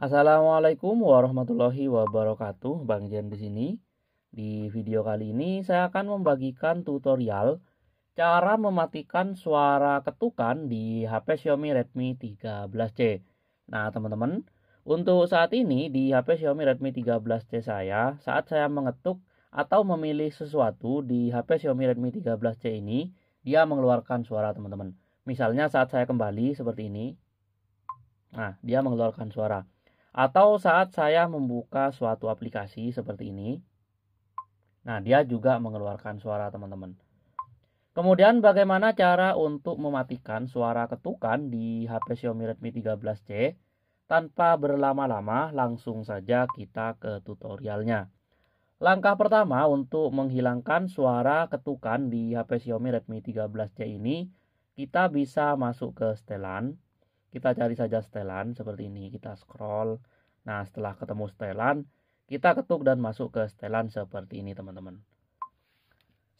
Assalamualaikum warahmatullahi wabarakatuh, Bang Jen di sini. Di video kali ini saya akan membagikan tutorial cara mematikan suara ketukan di HP Xiaomi Redmi 13C. Nah, teman-teman, untuk saat ini di HP Xiaomi Redmi 13C saya, saat saya mengetuk atau memilih sesuatu di HP Xiaomi Redmi 13C ini, dia mengeluarkan suara, teman-teman. Misalnya saat saya kembali seperti ini. Nah, dia mengeluarkan suara atau saat saya membuka suatu aplikasi seperti ini. Nah, dia juga mengeluarkan suara teman-teman. Kemudian bagaimana cara untuk mematikan suara ketukan di HP Xiaomi Redmi 13C? Tanpa berlama-lama, langsung saja kita ke tutorialnya. Langkah pertama untuk menghilangkan suara ketukan di HP Xiaomi Redmi 13C ini, kita bisa masuk ke setelan, kita cari saja setelan seperti ini kita scroll nah setelah ketemu setelan kita ketuk dan masuk ke setelan seperti ini teman-teman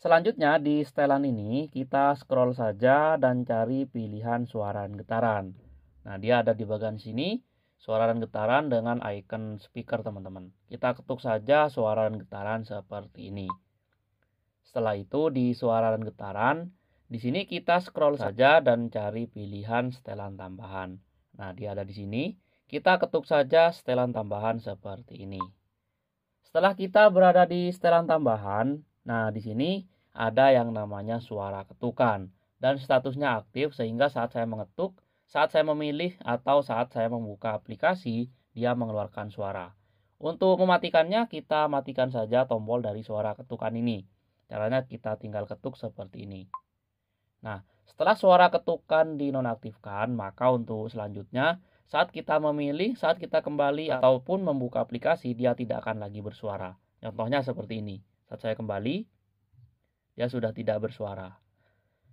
selanjutnya di setelan ini kita scroll saja dan cari pilihan suara dan getaran nah dia ada di bagian sini suara dan getaran dengan icon speaker teman-teman kita ketuk saja suara dan getaran seperti ini setelah itu di suara dan getaran di sini kita scroll saja dan cari pilihan setelan tambahan. Nah, dia ada di sini. Kita ketuk saja setelan tambahan seperti ini. Setelah kita berada di setelan tambahan, nah di sini ada yang namanya suara ketukan dan statusnya aktif sehingga saat saya mengetuk, saat saya memilih atau saat saya membuka aplikasi, dia mengeluarkan suara. Untuk mematikannya, kita matikan saja tombol dari suara ketukan ini. Caranya kita tinggal ketuk seperti ini. Nah, setelah suara ketukan dinonaktifkan, maka untuk selanjutnya saat kita memilih, saat kita kembali ataupun membuka aplikasi, dia tidak akan lagi bersuara. Contohnya seperti ini. Saat saya kembali, dia sudah tidak bersuara.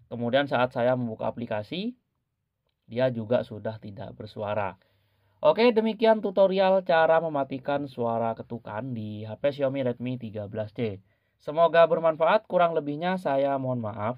Kemudian saat saya membuka aplikasi, dia juga sudah tidak bersuara. Oke, demikian tutorial cara mematikan suara ketukan di HP Xiaomi Redmi 13C. Semoga bermanfaat, kurang lebihnya saya mohon maaf.